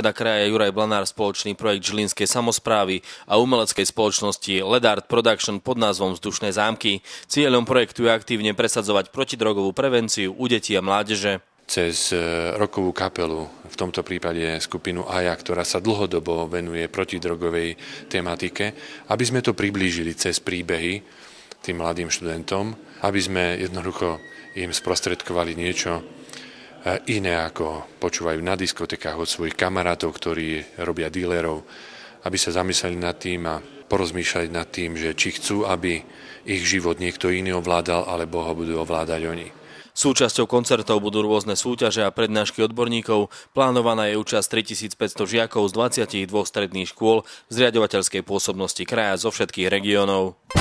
teda kraja Juraj Blanár, spoločný projekt Žilinskej samozprávy a umeleckej spoločnosti Ledart Production pod názvom Vzdušné zámky. Cieľom projektu je aktívne presadzovať protidrogovú prevenciu u detí a mládeže cez e, rokovú kapelu, v tomto prípade skupinu AJA, ktorá sa dlhodobo venuje protidrogovej tematike, aby sme to priblížili cez príbehy tým mladým študentom, aby sme jednoducho im sprostredkovali niečo, Eh, iné ako počúvajú na diskotekách od svojich kamarátov, ktorí robia dílerov, aby sa zamysleli nad tým a porozmýšľali nad tým, že či chcú, aby ich život niekto iný ovládal, alebo ho budú ovládať oni. Súčasťou koncertov budú rôzne súťaže a prednášky odborníkov. Plánovaná je účasť 3500 žiakov z 22 stredných škôl zriadovateľskej pôsobnosti kraja zo všetkých regiónov.